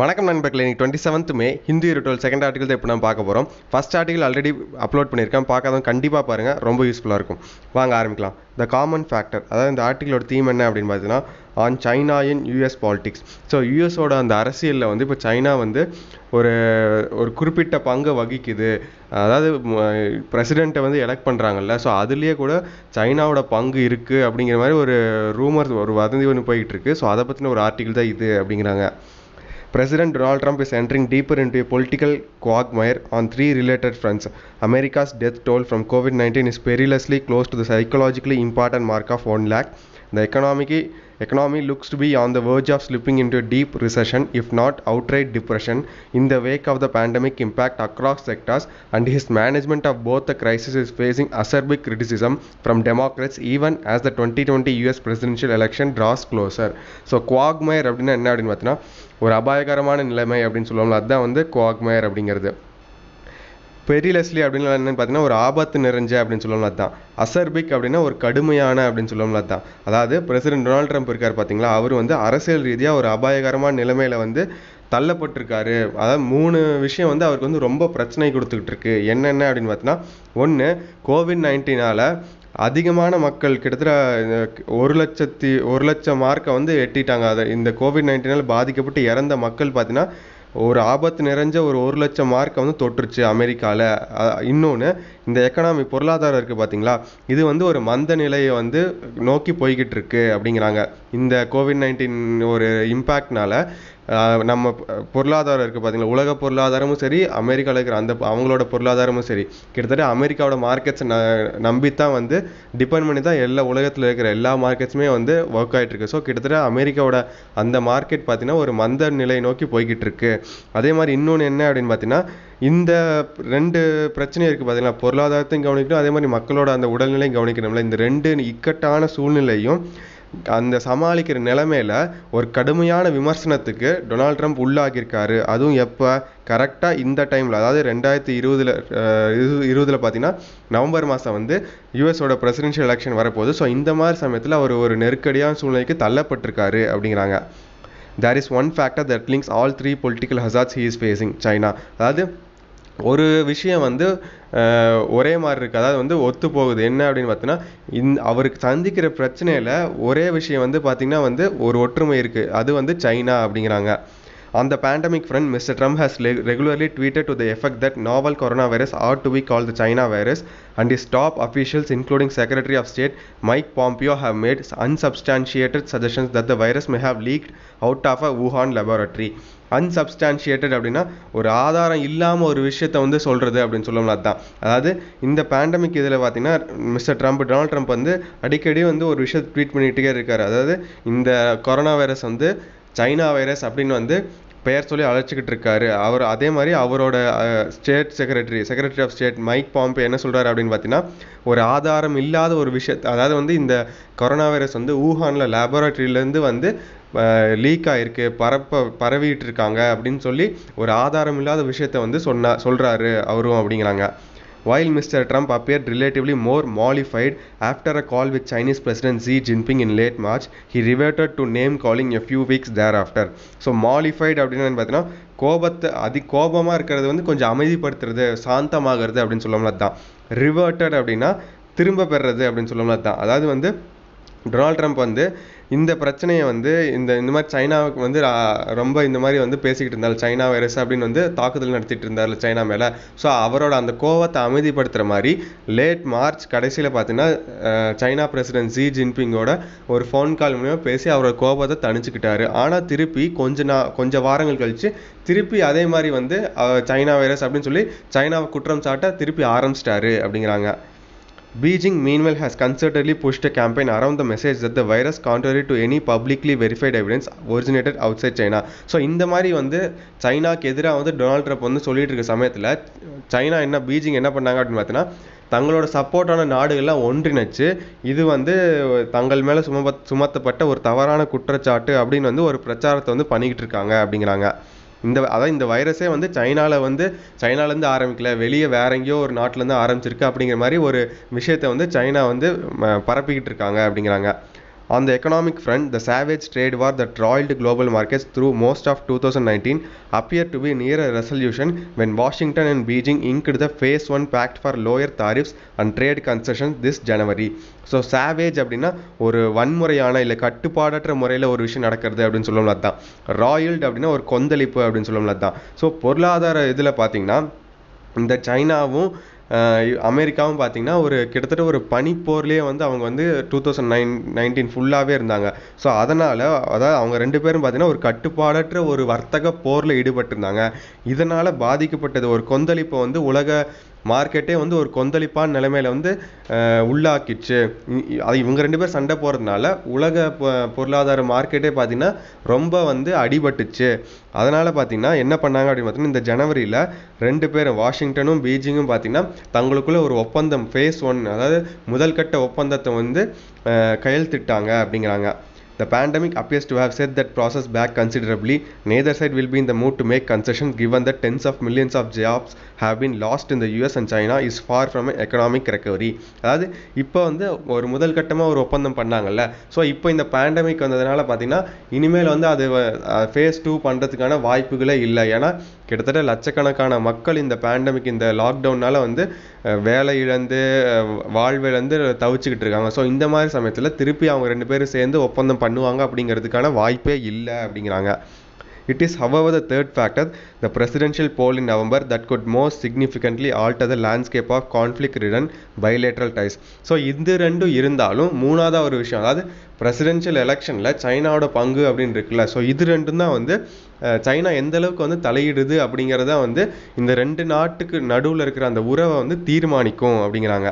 வணக்கம் நண்பர்களே இன்னைக்கு twenty seventh May Hindu twelve second article தான் இப்போ நான் பார்க்க போகிறோம் ஃபஸ்ட் ஆர்டிகல் ஆல்ரெடி அப்லோட் பண்ணியிருக்கேன் பார்க்காதவங்க கண்டிப்பாக பாருங்கள் ரொம்ப யூஸ்ஃபுல்லாக இருக்கும் வாங்க ஆரம்பிக்கலாம் த காமன் ஃபேக்டர் அதாவது இந்த ஆர்டிகளோட தீம் என்ன அப்படின்னு பார்த்தீங்கன்னா on China in US politics so யூஎஸோட அந்த அரசியலில் வந்து இப்போ சைனா வந்து ஒரு ஒரு குறிப்பிட்ட பங்கு வகிக்குது அதாவது பிரசிடெண்ட்டை வந்து எலெக்ட் பண்ணுறாங்கல்ல ஸோ அதுலேயே கூட சைனாவோட பங்கு இருக்குது அப்படிங்கிற மாதிரி ஒரு ரூமர் ஒரு வதந்தி ஒன்று போயிட்டுருக்கு ஸோ அதை பற்றின ஒரு ஆர்டிகல் தான் இது அப்படிங்கிறாங்க President Donald Trump is entering deeper into a political quagmire on three related fronts. America's death toll from COVID 19 is perilously close to the psychologically important mark of 1 lakh. The economic economy looks to be on the verge of slipping into a deep recession, if not outright depression, in the wake of the pandemic impact across sectors, and his management of both the crises is facing acerbic criticism from Democrats even as the 2020 US presidential election draws closer. So quagmire அப்படின்னா என்ன அப்படின்னு பார்த்தீங்கன்னா ஒரு அபாயகரமான நிலைமை அப்படின்னு சொல்லுவாங்களா அதுதான் வந்து குவாக்மயர் அப்படிங்கிறது லெஸ்லி அப்படின்னு என்னென்னு பார்த்தீங்கன்னா ஒரு ஆபத்து நிறைஞ்ச அப்படின்னு சொல்லலாம் தான் அசர்பிக் அப்படின்னா ஒரு கடுமையான அப்படின்னு சொல்லலாம் தான் அதாவது பிரசிடென்ட் டொனால்ட் ட்ரம்ப் இருக்கார் பார்த்தீங்களா அவர் வந்து அரசியல் ரீதியாக ஒரு அபாயகரமான நிலைமையில் வந்து தள்ளப்பட்டிருக்காரு அதாவது மூணு விஷயம் வந்து அவருக்கு வந்து ரொம்ப பிரச்சனை கொடுத்துக்கிட்டு இருக்கு என்னென்ன அப்படின்னு பார்த்தீங்கன்னா ஒன்று கோவிட் நைன்டீனால் அதிகமான மக்கள் கிட்டத்தட்ட ஒரு லட்சத்தி ஒரு லட்சம் மார்க்கை வந்து எட்டிட்டாங்க அதை இந்த கோவிட் நைன்டீனால் பாதிக்கப்பட்டு இறந்த மக்கள் பார்த்தீங்கன்னா ஒரு ஆபத்து நிறைஞ்ச ஒரு ஒரு லட்சம் மார்க்கை வந்து தொற்றுச்சு அமெரிக்காவில் இன்னொன்று இந்த எக்கனாமி பொருளாதாரம் இருக்குது பார்த்தீங்களா இது வந்து ஒரு மந்த நிலையை வந்து நோக்கி போய்கிட்டு இருக்கு அப்படிங்கிறாங்க இந்த கோவிட் நைன்டீன் ஒரு இம்பேக்ட்னால நம்ம பொருளாதாரம் இருக்குது பார்த்தீங்களா உலக பொருளாதாரமும் சரி அமெரிக்காவில் இருக்கிற அந்த அவங்களோட பொருளாதாரமும் சரி கிட்டத்தட்ட அமெரிக்காவோட மார்க்கெட்ஸை ந நம்பி தான் வந்து டிபெண்ட் பண்ணி தான் எல்லா உலகத்தில் இருக்கிற எல்லா மார்க்கெட்ஸுமே வந்து ஒர்க் ஆகிட்டுருக்கு ஸோ கிட்டத்தட்ட அமெரிக்காவோட அந்த மார்க்கெட் பார்த்திங்கன்னா ஒரு மந்த நிலை நோக்கி போய்கிட்டு இருக்கு அதே மாதிரி இன்னொன்று என்ன அப்படின்னு பார்த்தீங்கன்னா இந்த ரெண்டு பிரச்சனையும் இருக்குது பார்த்தீங்களா பொருளாதாரத்தையும் கவனிக்கணும் அதே மாதிரி மக்களோட அந்த உடல்நிலையும் கவனிக்கணும்ல இந்த ரெண்டு இக்கட்டான சூழ்நிலையும் அந்த சமாளிக்கிற நிலமையில ஒரு கடுமையான விமர்சனத்துக்கு டொனால்ட் ட்ரம்ப் உள்ளாகியிருக்காரு அதுவும் எப்போ கரெக்டாக இந்த டைமில் அதாவது ரெண்டாயிரத்தி இருபதில் இருபதில் பார்த்தீங்கன்னா நவம்பர் மாதம் வந்து யூஎஸோட பிரசிடென்ஷியல் எலெக்ஷன் வரப்போகுது ஸோ இந்த மாதிரி சமயத்தில் அவர் ஒரு நெருக்கடியான சூழ்நிலைக்கு தள்ளப்பட்டிருக்காரு அப்படிங்கிறாங்க there is one factor that links all three political hazards he is facing China அதாவது ஒரு விஷயம் வந்து ஒரே மாதிரி இருக்குது அதாவது வந்து ஒத்து போகுது என்ன அப்படின்னு பார்த்தீங்கன்னா இந் அவருக்கு சந்திக்கிற பிரச்சனையில் ஒரே விஷயம் வந்து பார்த்திங்கன்னா வந்து ஒரு ஒற்றுமை இருக்குது அது வந்து சைனா அப்படிங்கிறாங்க On the pandemic front, Mr. Trump has regularly tweeted to the effect that novel coronavirus ought to be called the China virus, and his top officials, including Secretary of State Mike Pompeo, have made unsubstantiated suggestions that the virus may have leaked out of a Wuhan laboratory. அன்சப்ஸ்டான்ஷியேட்டட் அப்படின்னா ஒரு ஆதாரம் இல்லாமல் ஒரு விஷயத்தை வந்து சொல்கிறது அப்படின்னு சொல்லணும் அதுதான் அதாவது இந்த பேண்டமிக் இதில் பார்த்தீங்கன்னா மிஸ்டர் ட்ரம்ப் டொனால்ட் ட்ரம்ப் வந்து அடிக்கடி வந்து ஒரு விஷயத்தை ட்வீட் பண்ணிகிட்டே இருக்கார் அதாவது இந்த கொரோனா வைரஸ் வந்து சைனா வைரஸ் அப்படின்னு வந்து பெயர் சொல்லி அழைச்சிக்கிட்டு இருக்காரு அவர் அதே மாதிரி அவரோட state secretary secretary of state Mike Pompeo என்ன சொல்கிறாரு அப்படின்னு பார்த்தீங்கன்னா ஒரு ஆதாரம் இல்லாத ஒரு விஷயத்தை அதாவது வந்து இந்த கொரோனா வைரஸ் வந்து ஊஹானில் லேபரேட்டரியிலேருந்து வந்து லீக் ஆகிருக்கு பரப்ப பரவிட்டு இருக்காங்க அப்படின்னு சொல்லி ஒரு ஆதாரம் இல்லாத விஷயத்த வந்து சொன்னா சொல்கிறாரு அவரும் அப்படிங்கிறாங்க while Mr. Trump appeared relatively more mollified after a call with Chinese President Xi Jinping in late March, he reverted to name calling a few weeks thereafter. So maligned அப்படின்னு பார்த்தீங்கன்னா கோபத்தை அதி கோபமாக இருக்கிறது வந்து கொஞ்சம் அமைதிப்படுத்துறது சாந்தமாகிறது அப்படின்னு சொல்லலாம் அதுதான் ரிவர்ட்டட் அப்படின்னா திரும்ப பெறுறது அப்படின்னு சொல்லலாம் அதுதான் அதாவது வந்து டொனால்ட் ட்ரம்ப் வந்து இந்த பிரச்சனையை வந்து இந்த இந்த மாதிரி சைனாவுக்கு வந்து ரொம்ப இந்த மாதிரி வந்து பேசிக்கிட்டு இருந்தாரு சைனா வைரஸ் அப்படின்னு வந்து தாக்குதல் நடத்திட்டு இருந்தாரு சைனா மேலே ஸோ அவரோட அந்த கோவத்தை அமைதிப்படுத்துகிற மாதிரி லேட் மார்ச் கடைசியில் பார்த்தீங்கன்னா சைனா பிரசிடென்ட் ஜி ஜின்பிங்கோட ஒரு ஃபோன் கால் மூலியமாக பேசி அவரோட கோபத்தை தணிச்சுக்கிட்டாரு ஆனால் திருப்பி கொஞ்ச நாள் கொஞ்சம் வாரங்கள் கழித்து திருப்பி அதே மாதிரி வந்து சைனா வைரஸ் அப்படின்னு சொல்லி சைனாவை குற்றம் சாட்ட திருப்பி ஆரம்பிச்சிட்டாரு அப்படிங்கிறாங்க Beijing meanwhile has concertedly pushed a campaign around message message that the virus contrary to any publicly verified evidence originated outside China so இந்த மாதிரி வந்து சைனாக்கு எதிராக வந்து டொனால்ட் ட்ரம்ப் வந்து சொல்லிட்டு இருக்க சமயத்தில் சைனா என்ன பீஜிங் என்ன பண்ணாங்க அப்படின்னு பார்த்தீங்கன்னா தங்களோட சப்போர்ட்டான நாடுகள்லாம் ஒன்றிணைச்சு இது வந்து தங்கள் மேலே சும சுமத்தப்பட்ட ஒரு தவறான குற்றச்சாட்டு அப்படின்னு வந்து ஒரு பிரச்சாரத்தை வந்து பண்ணிக்கிட்டு இருக்காங்க அப்படிங்கிறாங்க இந்த அதான் இந்த வைரஸே வந்து சைனாவில் வந்து சைனாலேருந்து ஆரம்பிக்கல வெளியே வேற எங்கேயோ ஒரு நாட்டிலேருந்து ஆரம்பிச்சிருக்கு அப்படிங்கிற மாதிரி ஒரு விஷயத்தை வந்து சைனா வந்து பரப்பிக்கிட்டு இருக்காங்க அப்படிங்கிறாங்க On the economic front, the savage trade war that roiled global markets through most of 2019 appeared to be near a resolution when Washington and Beijing inked the Phase 1 Pact for lower tariffs and trade concessions this January. So savage அப்படின்னா ஒரு வன்முறையான இல்லை கட்டுப்பாடற்ற முறையில் ஒரு விஷயம் நடக்கிறது அப்படின்னு சொல்லணும்ல தான் ராயல்டு அப்படின்னா ஒரு கொந்தளிப்பு அப்படின்னு சொல்லணும்ல தான் ஸோ பொருளாதார இதில் பார்த்தீங்கன்னா இந்த சைனாவும் அமெரிக்காவும் பார்த்தீங்கன்னா ஒரு கிட்டத்தட்ட ஒரு பனிப்போர்லேயே வந்து அவங்க வந்து டூ தௌசண்ட் நைன் நைன்டீன் ஃபுல்லாகவே இருந்தாங்க ஸோ அதனால் அதாவது அவங்க ரெண்டு பேரும் பார்த்திங்கன்னா ஒரு கட்டுப்பாடற்ற ஒரு வர்த்தக போரில் ஈடுபட்டிருந்தாங்க இதனால் பாதிக்கப்பட்டது ஒரு கொந்தளிப்பை வந்து உலக மார்க்கெட்டே வந்து ஒரு கொந்தளிப்பான நிலைமையில வந்து உள்ளாக்கிடுச்சு அது இவங்க ரெண்டு பேர் சண்டை போகிறதுனால உலக பொருளாதார மார்க்கெட்டே பார்த்திங்கன்னா ரொம்ப வந்து அடிபட்டுச்சு அதனால் பார்த்திங்கன்னா என்ன பண்ணாங்க அப்படின்னு பார்த்தீங்கன்னா இந்த ஜனவரியில் ரெண்டு பேரும் வாஷிங்டனும் பீஜிங்கும் பார்த்திங்கன்னா தங்களுக்குள்ளே ஒரு ஒப்பந்தம் ஃபேஸ் ஒன் அதாவது முதல் கட்ட ஒப்பந்தத்தை வந்து கையெழுத்திட்டாங்க அப்படிங்கிறாங்க The pandemic appears to have set that process back considerably. Neither side will be in the mood to make concessions given that tens of millions of jobs have been lost in the US and China is far from an economic recovery. அதாவது இப்போ வந்து ஒரு முதல் கட்டமாக ஒரு ஒப்பந்தம் பண்ணாங்கல்ல so இப்போ இந்த பேண்டமிக் வந்ததுனால பார்த்தீங்கன்னா இனிமேல் வந்து அது ஃபேஸ் டூ பண்ணுறதுக்கான வாய்ப்புகளே இல்லை ஏன்னா கிட்டத்தட்ட லட்சக்கணக்கான மக்கள் இந்த பேண்டமிக் இந்த லாக்டவுனால் வந்து வேலை இழந்து இழந்து தவிச்சுக்கிட்டு இருக்காங்க ஸோ இந்த மாதிரி சமயத்தில் திருப்பி அவங்க ரெண்டு பேரும் சேர்ந்து ஒப்பந்தம் பண்ணுவாங்க அப்படிங்கிறதுக்கான வாய்ப்பே இல்லை அப்படிங்கிறாங்க it is however, the third factor the presidential poll in November that could most significantly alter the landscape of conflict ridden bilateral ties so இந்த ரெண்டும் இருந்தாலும் மூணாவது ஒரு விஷயம் அதாவது பிரசிடென்ஷியல் எலெக்ஷனில் சைனாவோட பங்கு அப்படின்னு இருக்குல்ல ஸோ இது ரெண்டும் தான் வந்து சைனா எந்த அளவுக்கு வந்து தலையிடுது அப்படிங்கிறத வந்து இந்த ரெண்டு நாட்டுக்கு நடுவில் இருக்கிற அந்த உறவை வந்து தீர்மானிக்கும் அப்படிங்கிறாங்க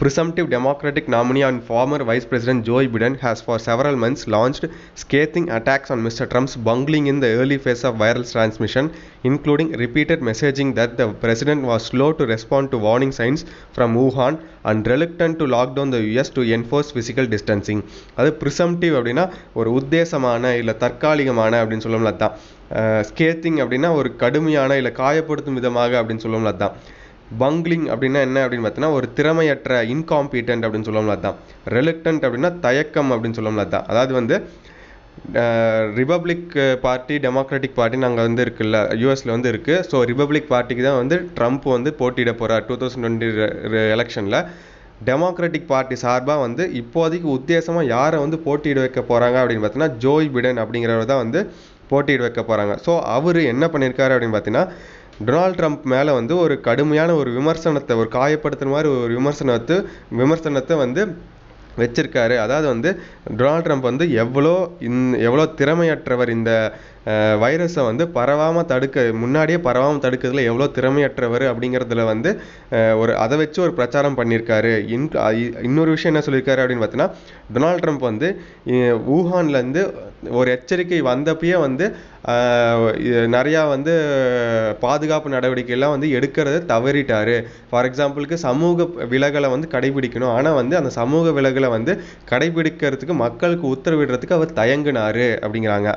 presumptive Democratic nominee and former Vice President Joe Biden has for several months launched scathing attacks on Mr. Trump's bungling in the early phase of viral transmission, including repeated messaging that the president was slow to respond to warning signs from Wuhan and reluctant to lock down the US to enforce physical distancing. அது presumptive அப்படின்னா ஒரு உத்தேசமான இல்லை தற்காலிகமான அப்படின்னு சொல்லணும்ல தான் ஸ்கேத்திங் அப்படின்னா ஒரு கடுமையான இல்லை காயப்படுத்தும் விதமாக அப்படின்னு சொல்லணும்ல தான் பங்க்லிங் அப்படின்னா என்ன அப்படின்னு பார்த்தீங்கன்னா ஒரு திறமையற்ற இன்காம்பிட்டன்ட் அப்படின்னு சொல்லலாம் தான் ரெலக்டன்ட் அப்படின்னா தயக்கம் அப்படின்னு சொல்லலாம் தான் அதாவது வந்து ரிபப்ளிக் பார்ட்டி டெமோக்ராட்டிக் பார்ட்டி நாங்கள் வந்து இருக்குல்ல யூஎஸில் வந்து இருக்குது ஸோ ரிபப்ளிக் பார்ட்டிக்கு தான் வந்து ட்ரம்ப் வந்து போட்டியிட போகிறார் டூ தௌசண்ட் டுவெண்ட்டி எலெக்ஷனில் டெமோக்ராட்டிக் பார்ட்டி சார்பாக வந்து இப்போதைக்கு உத்தேசமாக யாரை வந்து போட்டியிட வைக்க போகிறாங்க அப்படின்னு பார்த்தீங்கன்னா ஜோய் பிடன் அப்படிங்கிறவர் தான் வந்து போட்டியிட வைக்க போகிறாங்க ஸோ அவர் என்ன பண்ணியிருக்காரு அப்படின்னு பார்த்தீங்கன்னா டொனால்ட் ட்ரம்ப் மேலே வந்து ஒரு கடுமையான ஒரு விமர்சனத்தை ஒரு காயப்படுத்துகிற மாதிரி ஒரு விமர்சனத்தை விமர்சனத்தை வந்து வச்சிருக்காரு அதாவது வந்து டொனால்ட் ட்ரம்ப் வந்து எவ்வளோ இந் எவ்வளோ திறமையற்றவர் இந்த வைரஸை வந்து பரவாமல் தடுக்க முன்னாடியே பரவாமல் தடுக்கிறதுல எவ்வளோ திறமையற்றவர் அப்படிங்கிறதுல வந்து ஒரு அதை வச்சு ஒரு பிரச்சாரம் பண்ணியிருக்காரு இன் இன்னொரு விஷயம் என்ன சொல்லியிருக்காரு அப்படின்னு பார்த்தீங்கன்னா டொனால்ட் ட்ரம்ப் வந்து ஊஹான்லேருந்து ஒரு எச்சரிக்கை வந்தப்பயே வந்து நிறையா வந்து பாதுகாப்பு நடவடிக்கைலாம் வந்து எடுக்கிறத தவறிட்டார் ஃபார் எக்ஸாம்பிளுக்கு சமூக விலகலை வந்து கடைபிடிக்கணும் ஆனால் வந்து அந்த சமூக விலகலை வந்து கடைபிடிக்கிறதுக்கு மக்களுக்கு உத்தரவிடுறதுக்கு அவர் தயங்குனார் அப்படிங்கிறாங்க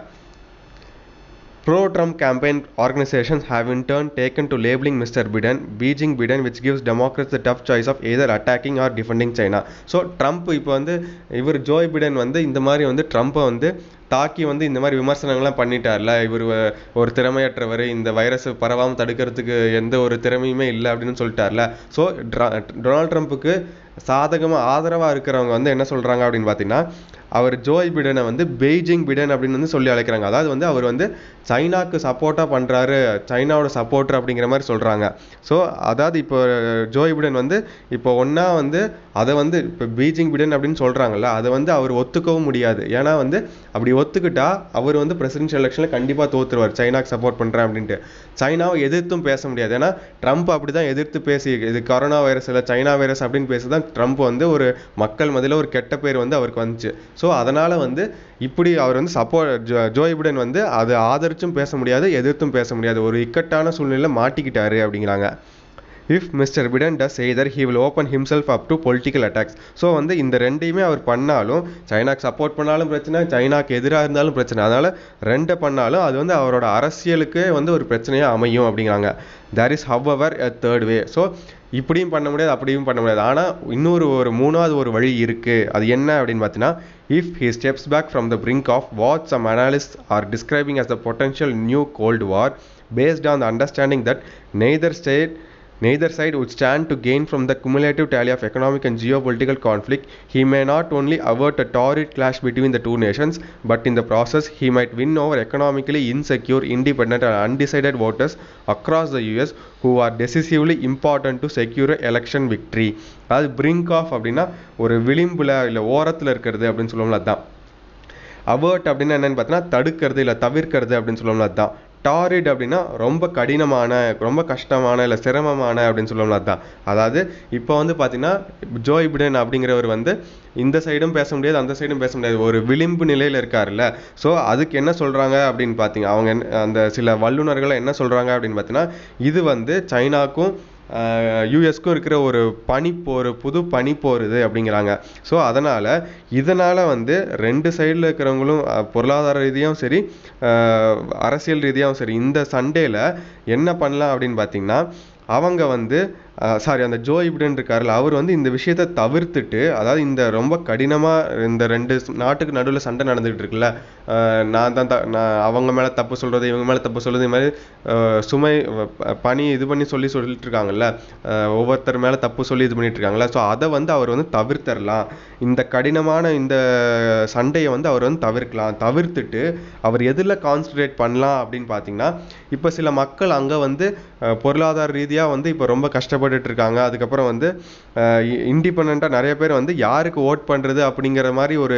Pro Trump campaign organizations have in turn taken to labeling Mr. Biden Beijing Biden, which gives Democrats the tough choice of either attacking or defending China. So Trump இப்போ வந்து இவர் ஜோய் பிடன் வந்து இந்த மாதிரி வந்து ட்ரம்ப்பை வந்து தாக்கி வந்து இந்த மாதிரி விமர்சனங்கள்லாம் பண்ணிட்டார்ல இவர் ஒரு திறமையற்றவர் இந்த வைரஸ் பரவாமல் தடுக்கிறதுக்கு எந்த ஒரு திறமையுமே இல்லை அப்படின்னு சொல்லிட்டார்ல ஸோ டொனால்ட் ட்ரம்ப்புக்கு சாதகமாக ஆதரவாக இருக்கிறவங்க வந்து என்ன சொல்கிறாங்க அப்படின்னு பார்த்தீங்கன்னா அவர் ஜோய் பிடனை வந்து பெய்ஜிங் பிடன் அப்படின்னு வந்து சொல்லி அழைக்கிறாங்க அதாவது வந்து அவர் வந்து சைனாக்கு சப்போர்ட்டாக பண்ணுறாரு சைனாவோட சப்போர்ட்டர் அப்படிங்கிற மாதிரி சொல்கிறாங்க ஸோ அதாவது இப்போ ஜோய் பிடன் வந்து இப்போ ஒன்றா வந்து அதை வந்து இப்போ பீஜிங் பிடன் அப்படின்னு சொல்கிறாங்கல்ல அதை வந்து அவர் ஒத்துக்கவும் முடியாது ஏன்னா வந்து அப்படி ஒத்துக்கிட்டா அவர் வந்து பிரசிடென்ஷியல் எலெக்ஷனில் கண்டிப்பாக தோற்றுருவார் சைனாக்கு சப்போர்ட் பண்ணுறேன் அப்படின்ட்டு சைனாவை எதிர்த்தும் பேச முடியாது ஏன்னா ட்ரம்ப் அப்படி தான் எதிர்த்து பேசி இது கொரோனா வைரஸ் இல்லை சைனா வைரஸ் அப்படின்னு பேசி தான் ட்ரம்ப் வந்து ஒரு மக்கள் மதியில் ஒரு கெட்ட பேர் வந்து அவருக்கு வந்துச்சு ஸோ அதனால் வந்து இப்படி அவர் வந்து சப்போர்ட் ஜோ பிடன் வந்து அதை ஆதரிச்சும் பேச முடியாது எதிர்த்தும் பேச முடியாது ஒரு இக்கட்டான சூழ்நிலையில் மாட்டிக்கிட்டார் அப்படிங்கிறாங்க if mister Biden does either he will open himself up to political attacks so வந்து இந்த ரெண்டையுமே அவர் பண்ணாலும் சைனாக்கு சப்போர்ட் பண்ணாலும் பிரச்சனை சைனாக்கு எதிராக இருந்தாலும் பிரச்சனை அதனால் ரெண்டை பண்ணாலும் அது வந்து அவரோட அரசியலுக்கே வந்து ஒரு பிரச்சனையாக அமையும் அப்படிங்கிறாங்க there is however a third way so இப்படியும் பண்ண முடியாது அப்படியும் பண்ண முடியாது ஆனால் இன்னொரு ஒரு மூணாவது ஒரு வழி இருக்குது அது என்ன அப்படின்னு பார்த்தீங்கன்னா if he steps back from the brink of what some analyst are describing as the potential new cold war based on the understanding that neither state Neither side would stand to gain from the cumulative tally of economic and geopolitical conflict. He may not only avert a torrid clash between the two nations, but in the process, he might win over economically insecure, independent, and undecided voters across the US who are decisively important to secure election victory. அதாவது brink of அப்படின்னா ஒரு விளிம்பில் இல்லை ஓரத்தில் இருக்கிறது அப்படின்னு சொல்லுவோம்ல அதுதான் அவர்ட் அப்படின்னா என்னென்னு பார்த்தீங்கன்னா தடுக்கிறது இல்லை தவிர்க்கிறது அப்படின்னு சொல்லுவோம்ல அதுதான் டாரிட் அப்படின்னா ரொம்ப கடினமான ரொம்ப கஷ்டமான இல்லை சிரமமான அப்படின்னு சொல்லுவோம்ல அதுதான் அதாவது இப்போ வந்து பார்த்தீங்கன்னா ஜோய் பிடன் அப்படிங்கிறவர் வந்து இந்த சைடும் பேச முடியாது அந்த சைடும் பேச முடியாது ஒரு விளிம்பு நிலையில் இருக்காருல்ல ஸோ அதுக்கு என்ன சொல்கிறாங்க அப்படின்னு பார்த்தீங்க அவங்க அந்த சில வல்லுநர்கள் என்ன சொல்கிறாங்க அப்படின்னு பார்த்தீங்கன்னா இது வந்து சைனாக்கும் யூஎஸ்க்கும் இருக்கிற ஒரு போர் புது போர் இது அப்படிங்கிறாங்க ஸோ அதனால் இதனால் வந்து ரெண்டு சைடில் இருக்கிறவங்களும் பொருளாதார ரீதியாகவும் சரி அரசியல் ரீதியாகவும் சரி இந்த சண்டேல என்ன பண்ணலாம் அப்படின்னு பார்த்தீங்கன்னா அவங்க வந்து சாரி அந்த ஜோ இப்டன் இருக்காருல்ல அவர் வந்து இந்த விஷயத்தை தவிர்த்துட்டு அதாவது இந்த ரொம்ப கடினமாக இந்த ரெண்டு நாட்டுக்கு நடுவில் சண்டை நடந்துகிட்டு இருக்குல்ல நான் தான் த நான் அவங்க மேலே தப்பு சொல்கிறது இவங்க மேலே தப்பு சொல்கிறது இது மாதிரி சுமை பணி இது பண்ணி சொல்லி சொல்லிட்டு இருக்காங்கல்ல ஒவ்வொருத்தர் மேலே தப்பு சொல்லி இது பண்ணிட்டு இருக்காங்களா ஸோ அதை வந்து அவர் வந்து தவிர்த்தரலாம் இந்த கடினமான இந்த சண்டையை வந்து அவர் வந்து தவிர்க்கலாம் தவிர்த்துட்டு அவர் எதில் கான்சன்ட்ரேட் பண்ணலாம் அப்படின்னு பார்த்தீங்கன்னா இப்போ சில மக்கள் அங்கே வந்து பொருளாதார ரீதியாக வந்து இப்போ ரொம்ப கஷ்டப்பட்டு கஷ்டப்பட்டுட்டு இருக்காங்க அதுக்கப்புறம் வந்து இண்டிபெண்ட்டாக நிறைய பேர் வந்து யாருக்கு ஓட் பண்ணுறது அப்படிங்கிற மாதிரி ஒரு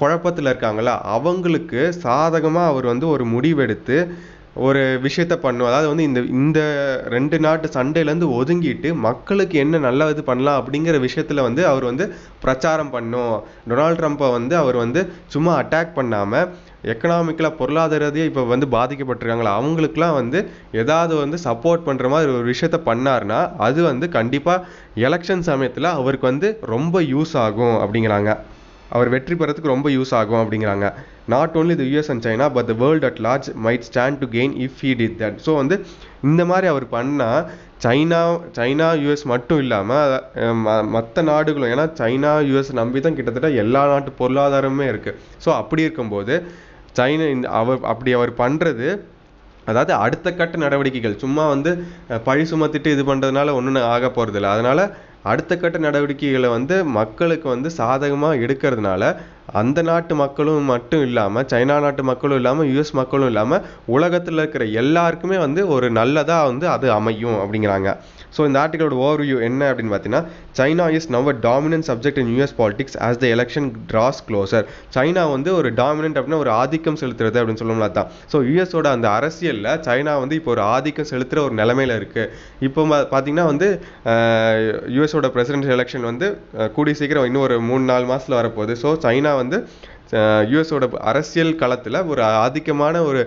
குழப்பத்தில் இருக்காங்களா அவங்களுக்கு சாதகமாக அவர் வந்து ஒரு முடிவெடுத்து ஒரு விஷயத்த பண்ணும் அதாவது வந்து இந்த இந்த ரெண்டு நாட்டு சண்டையிலேருந்து ஒதுங்கிட்டு மக்களுக்கு என்ன நல்ல இது பண்ணலாம் அப்படிங்கிற விஷயத்தில் வந்து அவர் வந்து பிரச்சாரம் பண்ணும் டொனால்ட் ட்ரம்ப்பை வந்து அவர் வந்து சும்மா அட்டாக் பண்ணாமல் எக்கனாமிக்கலாக பொருளாதாரத்தையே இப்போ வந்து பாதிக்கப்பட்டிருக்காங்களா அவங்களுக்குலாம் வந்து ஏதாவது வந்து சப்போர்ட் பண்ணுற மாதிரி ஒரு விஷயத்த பண்ணார்னா அது வந்து கண்டிப்பாக எலெக்ஷன் சமயத்தில் அவருக்கு வந்து ரொம்ப யூஸ் ஆகும் அப்படிங்கிறாங்க அவர் வெற்றி பெறத்துக்கு ரொம்ப யூஸ் ஆகும் அப்படிங்கிறாங்க not only the US and China but the world at large might stand to gain if he did that so வந்து இந்த மாதிரி அவர் பண்ணால் சைனா சைனா யூஎஸ் மட்டும் இல்லாமல் மற்ற நாடுகளும் ஏன்னா சைனா யூஎஸ் நம்பி தான் கிட்டத்தட்ட எல்லா நாட்டு பொருளாதாரமுமே இருக்குது ஸோ அப்படி இருக்கும்போது சைனா அவர் அப்படி அவர் பண்ணுறது அதாவது அடுத்த கட்ட நடவடிக்கைகள் சும்மா வந்து பழி சுமத்திட்டு இது பண்ணுறதுனால ஒன்றும் ஆக போகிறதில்ல அதனால் அடுத்த கட்ட நடவடிக்கைகளை வந்து மக்களுக்கு வந்து சாதகமாக எடுக்கிறதுனால அந்த நாட்டு மக்களும் மட்டும் இல்லாமல் சைனா நாட்டு மக்களும் இல்லாமல் யுஎஸ் மக்களும் இல்லாமல் உலகத்தில் இருக்கிற எல்லாருக்குமே வந்து ஒரு நல்லதாக வந்து அது அமையும் அப்படிங்கிறாங்க ஸோ இந்த ஓவர் வியூ என்ன அப்படின்னு பார்த்தீங்கன்னா China is now a dominant subject in US politics as the election draws closer China வந்து ஒரு டாமினன்ட் அப்படின்னா ஒரு ஆதிக்கம் செலுத்துறது அப்படின்னு சொல்லணும்னா தான் ஸோ யூஎஸோட அந்த அரசியலில் சைனா வந்து இப்போ ஒரு ஆதிக்கம் செலுத்துகிற ஒரு நிலைமையில் இருக்குது இப்போ பார்த்தீங்கன்னா வந்து யூஎஸோட பிரசிடென்ட் எலெக்ஷன் வந்து கூடிய சீக்கிரம் இன்னும் ஒரு மூணு நாலு மாதத்தில் வரப்போகுது ஸோ சைனா வந்து யூஎஸோட அரசியல் களத்தில் ஒரு ஆதிக்கமான ஒரு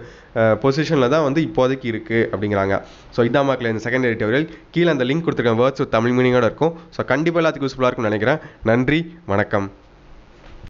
பொசிஷனில் தான் வந்து இப்போதைக்கு இருக்குது அப்படிங்கிறாங்க ஸோ இதான் மக்கள் இந்த செகண்ட் எடிட்டோரியல் கீழே அந்த லிங்க் கொடுத்துருக்கேன் வேர்ட்ஸ் தமிழ் மீனிங்கோடு இருக்கும் ஸோ கண்டிப்பாக எல்லாத்துக்கும் யூஸ்ஃபுல்லாக இருக்கும்னு நினைக்கிறேன் நன்றி வணக்கம்